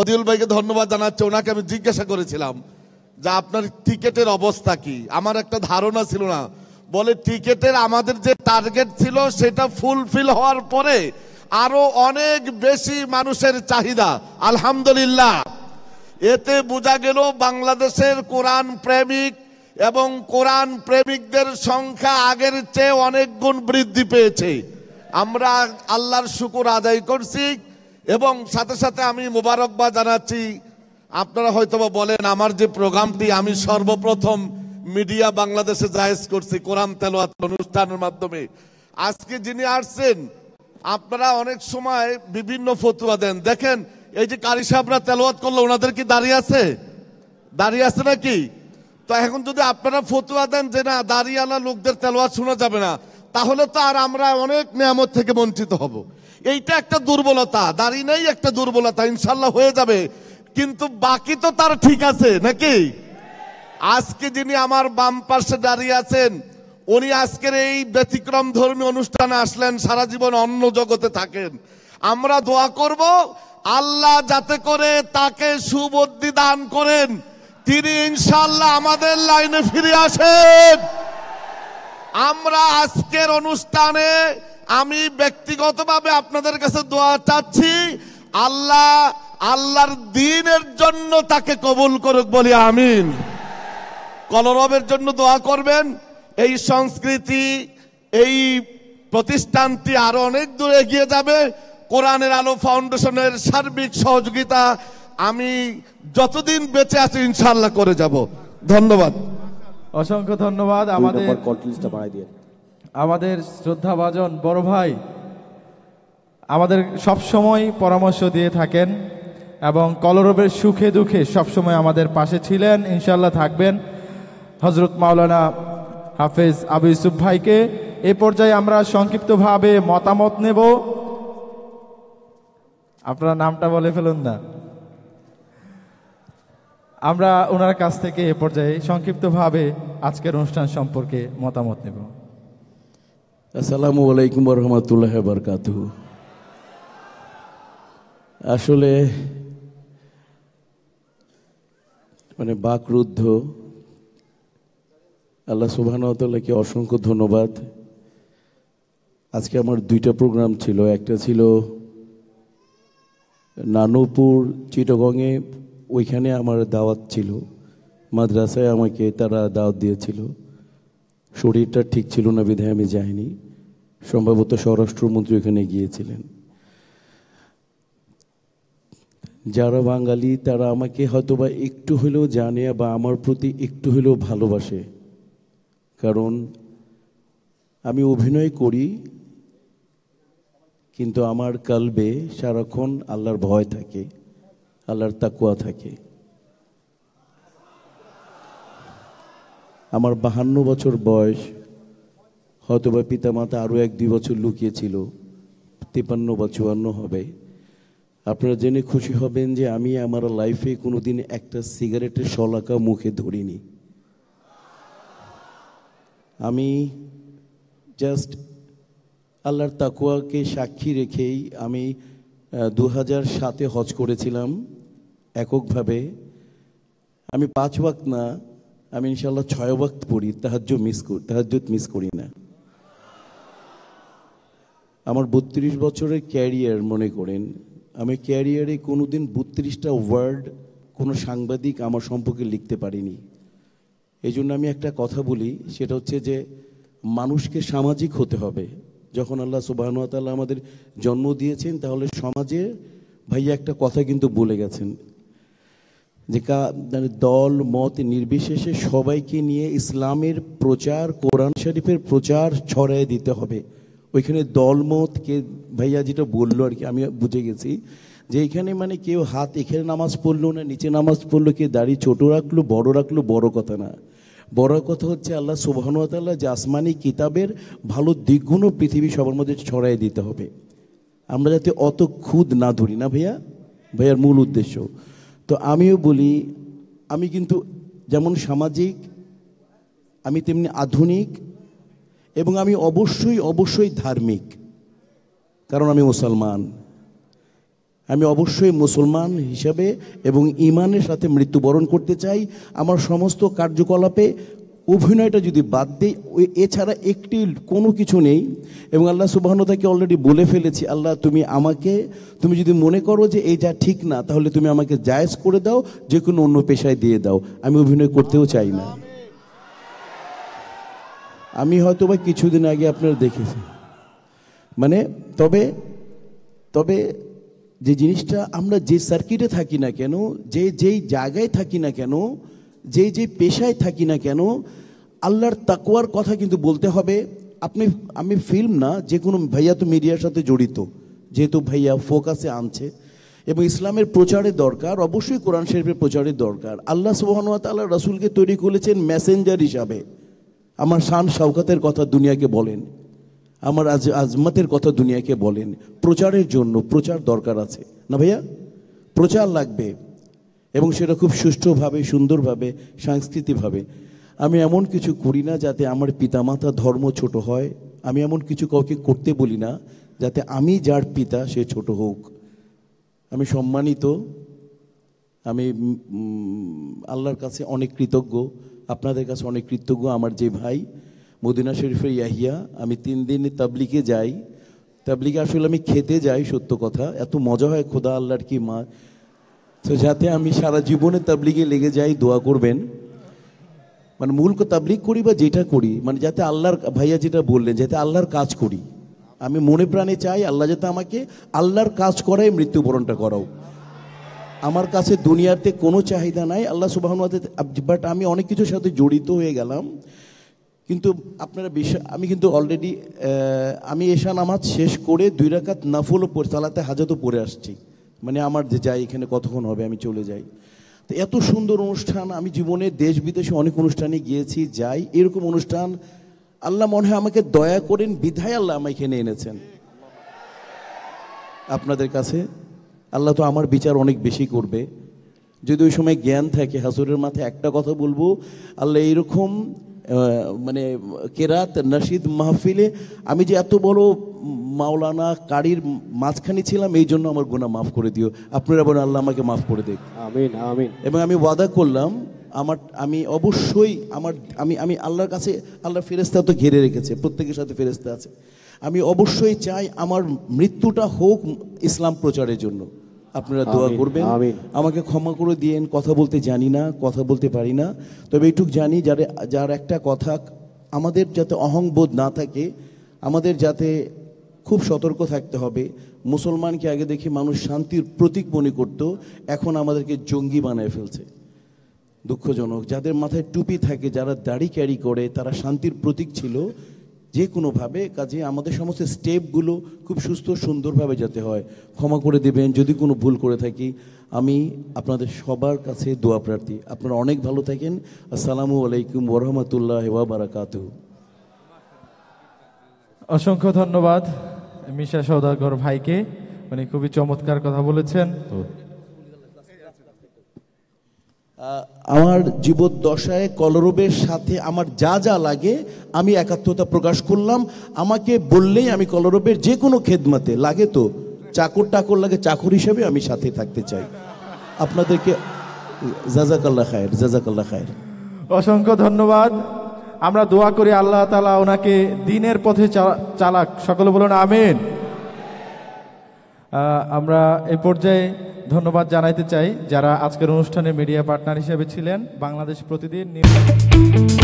বদিউল ভাইকে ধন্যবাদ জানাচ্ছে ওনাকে আমি জিজ্ঞাসা করেছিলাম যে আপনার টিকেটের অবস্থা কি আমার একটা ধারণা ছিল না বলে টিকেটের আমাদের যে টার্গেট ছিল সেটা ফুলফিল হওয়ার পরে আরো অনেক বেশি মানুষের চাহিদা আলহামদুলিল্লাহ এতে বোঝা গেল বাংলাদেশের কোরআন প্রেমিক এবং কোরআন প্রেমিকদের সংখ্যা আগের চেয়ে অনেক গুণ বৃদ্ধি পেয়েছে আমরা আল্লাহর শুকুর আদায় করছি এবং সাথে সাথে আমি মোবারকবাদ জানাচ্ছি আপনারা হয়তো বলেন আমার যে প্রোগ্রামটি আমি সর্বপ্রথম মিডিয়া বাংলাদেশে জায়েজ করছি কোরআন তেলোয়াত অনুষ্ঠানের মাধ্যমে আজকে যিনি আসছেন আপনারা অনেক সময় বিভিন্ন ফতুয়া দেন দেখেন এই যে কারি সাহেবরা তেলোয়াত করলো ওনাদের কি দাঁড়িয়ে আছে দাঁড়িয়ে আছে নাকি তো এখন যদি আপনারা ফতুয়া দেন যে না দাঁড়িয়ে আনা লোকদের তেলোয়াত শোনা যাবে না তাহলে তো আর আমরা অনেক নিয়ামত থেকে বঞ্চিত হব এইটা একটা দুর্বলতা দাঁড়িয়ে নেই একটা দুর্বলতা ইনশাল্লাহ হয়ে যাবে কিন্তু বাকি তো তার ঠিক আছে নাকি আজকে যিনি আমার বাম পাশে দাঁড়িয়ে আছেন উনি আজকের এই ব্যতিক্রম ধর্মী অনুষ্ঠানে আসলেন সারা জীবন অন্য জগতে থাকেন আমরা দোয়া করব আল্লাহ যাতে করে তাকে সুবদ্ধি দান করেন তিনি ইনশাল্লাহ আমাদের লাইনে ফিরে আসেন আমরা আজকের অনুষ্ঠানে আমি ব্যক্তিগতভাবে আপনাদের কাছে দোয়া চাচ্ছি আল্লাহ আল্লাহর দিনের জন্য তাকে কবুল করুক বলি আমিন কলরবের জন্য দোয়া করবেন এই সংস্কৃতি এই প্রতিষ্ঠানটি আরো অনেক দূরে এগিয়ে যাবে কোরআনের আলো ফাউন্ডেশনের সার্বিক সহযোগিতা আমি যতদিন বেঁচে আছি ইনশাল্লাহ করে যাব ধন্যবাদ অসংখ্য ধন্যবাদ আমাদের বাড়াই দিয়ে আমাদের শ্রদ্ধাভাজন বড় ভাই আমাদের সবসময় পরামর্শ দিয়ে থাকেন এবং কলরবের সুখে দুঃখে সবসময় আমাদের পাশে ছিলেন ইনশাল্লাহ থাকবেন হজরত মাওলানা হাফেজ আবু ইউসুফ ভাইকে এ পর্যায়ে আমরা সংক্ষিপ্তভাবে মতামত নেব আপনার নামটা বলে ফেলুন না আমরা ওনার কাছ থেকে এ পর্যায়ে সংক্ষিপ্তভাবে আজকের অনুষ্ঠান সম্পর্কে মতামত নেব আসসালামু আলাইকুম রহমতুল্লাহ বরকাত আসলে মানে বাকরুদ্ধ আল্লাহ সুবাহকে অসংখ্য ধন্যবাদ আজকে আমার দুইটা প্রোগ্রাম ছিল একটা ছিল নানুপুর চিটগঙে ওইখানে আমার দাওয়াত ছিল মাদ্রাসায় আমাকে তারা দাওয়াত দিয়েছিল শরীরটা ঠিক ছিল না বিধায় আমি যাইনি সম্ভবত স্বরাষ্ট্রমন্ত্রী এখানে গিয়েছিলেন যারা বাঙালি তারা আমাকে হয়তো বা একটু হলেও জানে বা আমার প্রতি একটু হলেও ভালোবাসে কারণ আমি অভিনয় করি কিন্তু আমার কালবে সারাক্ষণ আল্লাহর ভয় থাকে আল্লাহর তাকুয়া থাকে আমার বাহান্ন বছর বয়স হয়তোবা পিতামাতা আরও এক দুই বছর লুকিয়েছিল তিপান্ন বা চুয়ান্ন হবে আপনারা জেনে খুশি হবেন যে আমি আমার লাইফে কোনো দিন একটা সিগারেটের শলাকা মুখে ধরিনি আমি জাস্ট আল্লাহর তাকুয়াকে সাক্ষী রেখেই আমি দু হাজার সাতে হজ করেছিলাম এককভাবে আমি পাঁচ ওয়াক্ত না আমি ইনশাল্লাহ ছয় বক্ত পড়ি তাহাজ্য মিস করি তাহাজ্যত মিস করি না আমার বত্রিশ বছরের ক্যারিয়ার মনে করেন আমি ক্যারিয়ারে কোনো দিন বত্রিশটা ওয়ার্ড কোনো সাংবাদিক আমার সম্পর্কে লিখতে পারিনি এই জন্য আমি একটা কথা বলি সেটা হচ্ছে যে মানুষকে সামাজিক হতে হবে যখন আল্লাহ সুবাহনতাল্লাহ আমাদের জন্ম দিয়েছেন তাহলে সমাজে ভাইয়া একটা কথা কিন্তু বলে গেছেন যেটা মানে দল মত নির্বিশেষে সবাইকে নিয়ে ইসলামের প্রচার কোরআন শরীফের প্রচার ছড়াই দিতে হবে ওইখানে দলমতকে ভাইয়া যেটা বললো আর কি আমি বুঝে গেছি যে এখানে মানে কেউ হাত এখানে নামাজ পড়লো না নিচে নামাজ পড়লো কে দাড়ি ছোট রাখলো বড় রাখলো বড় কথা না বড় কথা হচ্ছে আল্লাহ সুবাহনতাল্লাহ যে আসমানি কিতাবের ভালো দিকগুণও পৃথিবী সবার মধ্যে ছড়াই দিতে হবে আমরা যাতে অত খুদ না ধরি না ভাইয়া ভাইয়ার মূল উদ্দেশ্য তো আমিও বলি আমি কিন্তু যেমন সামাজিক আমি তেমনি আধুনিক এবং আমি অবশ্যই অবশ্যই ধার্মিক কারণ আমি মুসলমান আমি অবশ্যই মুসলমান হিসাবে এবং ইমানের সাথে মৃত্যুবরণ করতে চাই আমার সমস্ত কার্যকলাপে অভিনয়টা যদি বাদ দিই এছাড়া একটি কোনো কিছু নেই এবং আল্লাহ সুবাহনতাকে অলরেডি বলে ফেলেছি আল্লাহ তুমি আমাকে তুমি যদি মনে করো যে এই যা ঠিক না তাহলে তুমি আমাকে জায়েজ করে দাও যে কোনো অন্য পেশায় দিয়ে দাও আমি অভিনয় করতেও চাই না আমি হয়তো বা কিছুদিন আগে আপনারা দেখেছি মানে তবে তবে যে জিনিসটা আমরা যে সার্কিটে থাকি না কেন যে যেই জায়গায় থাকি না কেন যে যে পেশায় থাকি না কেন আল্লাহর তাকুয়ার কথা কিন্তু বলতে হবে আপনি আমি ফিল্ম না যে কোনো ভাইয়া তো মিডিয়ার সাথে জড়িত যেহেতু ভাইয়া ফোকাসে আনছে এবং ইসলামের প্রচারের দরকার অবশ্যই কোরআন শরীফের প্রচারের দরকার আল্লাহ সুবাহনুয়া তাল্লাহ রাসুলকে তৈরি করেছেন মেসেঞ্জার হিসাবে আমার শান শওকাতের কথা দুনিয়াকে বলেন আমার আজ আজমাতের কথা দুনিয়াকে বলেন প্রচারের জন্য প্রচার দরকার আছে না ভাইয়া প্রচার লাগবে এবং সেটা খুব সুষ্ঠুভাবে সুন্দরভাবে সাংস্কৃতিকভাবে আমি এমন কিছু করি না যাতে আমার পিতামাতা ধর্ম ছোট হয় আমি এমন কিছু কাউকে করতে বলি না যাতে আমি যার পিতা সে ছোট হোক আমি সম্মানিত আমি আল্লাহর কাছে অনেক কৃতজ্ঞ আপনাদের কাছে অনেক কৃতজ্ঞ আমার যে ভাই মদিনা শরীফের ইয়াহিয়া আমি তিন দিন তাবলিকে যাই তাবলিকে আসলে আমি খেতে যাই সত্য কথা এত মজা হয় খোদা আল্লাহর কি মা তো যাতে আমি সারা জীবনে তাবলিগে লেগে যাই দোয়া করবেন মানে মূল তাবলিগ করি বা যেটা করি মানে যাতে আল্লাহর ভাইয়া যেটা বললেন যাতে আল্লাহর কাজ করি আমি মনে প্রাণে চাই আল্লাহ যাতে আমাকে আল্লাহর কাজ করাই মৃত্যুবরণটা করাও আমার কাছে দুনিয়াতে কোনো চাহিদা নাই আল্লাহ সুবাহন বাট আমি অনেক কিছুর সাথে জড়িত হয়ে গেলাম কিন্তু আপনারা বিশ্বাস আমি কিন্তু অলরেডি আমি এশা নামাজ শেষ করে দুই রাকাত নাফলও চালাতে হাজাতও পড়ে আসছি মানে আমার যে যাই এখানে কতক্ষণ হবে আমি চলে যাই তো এত সুন্দর অনুষ্ঠান আমি জীবনে দেশ বিদেশে অনেক অনুষ্ঠানে গিয়েছি যাই এরকম অনুষ্ঠান আল্লাহ মনে হয় আমাকে দয়া করেন বিধায় আল্লাহ আমাকে এখানে এনেছেন আপনাদের কাছে আল্লাহ তো আমার বিচার অনেক বেশি করবে যদি ওই সময় জ্ঞান থাকে হাসুরের মাথায় একটা কথা বলবো আল্লাহ এরকম মানে কেরাত নাসিদ মাহফিলে আমি যে এত বড় মাওলানা কারির মাঝখানে ছিলাম এই জন্য আমার গোনা মাফ করে দিও আপনারা বলেন আল্লাহ আমাকে মাফ করে দেখ আমিন আমিন এবং আমি ওয়াদা করলাম আমার আমি অবশ্যই আমার আমি আমি আল্লাহর কাছে আল্লাহ ফেরেস্তা তো ঘিরে রেখেছে প্রত্যেকের সাথে ফেরেস্তা আছে আমি অবশ্যই চাই আমার মৃত্যুটা হোক ইসলাম প্রচারের জন্য আপনারা দোয়া করবেন আমাকে ক্ষমা করে দিয়েন কথা বলতে জানি না কথা বলতে পারি না তবে এইটুক জানি যার যার একটা কথা আমাদের যাতে অহংবোধ না থাকে আমাদের যাতে খুব সতর্ক থাকতে হবে মুসলমানকে আগে দেখে মানুষ শান্তির প্রতীক মনে করত এখন আমাদেরকে জঙ্গি বানায় ফেলছে দুঃখজনক যাদের মাথায় টুপি থাকে যারা দাড়ি ক্যারি করে তারা শান্তির প্রতীক ছিল যে কোনোভাবে কাজে আমাদের সমস্ত স্টেপগুলো খুব সুস্থ সুন্দরভাবে যেতে হয় ক্ষমা করে দেবেন যদি কোনো ভুল করে থাকি আমি আপনাদের সবার কাছে দোয়া প্রার্থী আপনারা অনেক ভালো থাকেন আসসালামু আলাইকুম ওরহমতুল্লাহ বারাকাত অসংখ্য ধন্যবাদ মিশা সৌদাগর ভাইকে উনি খুবই চমৎকার কথা বলেছেন আমার জীবদ্দশায় কলরবের সাথে আমার যা যা লাগে আমি একাত্মতা প্রকাশ করলাম আমাকে বললেই আমি কলরবের যে কোনো খেদমাতে লাগে তো চাকর টাকর লাগে চাকর হিসেবে আমি সাথে থাকতে চাই আপনাদেরকে জাজাকাল্লা খায়ের জাজাকাল্লা খায়ের অসংখ্য ধন্যবাদ আমরা দোয়া করি আল্লাহ তালা ওনাকে দিনের পথে চালাক সকলে বলুন আমিন আমরা এ পর্যায়ে ধন্যবাদ জানাইতে চাই যারা আজকের অনুষ্ঠানে মিডিয়া পার্টনার হিসেবে ছিলেন বাংলাদেশ প্রতিদিন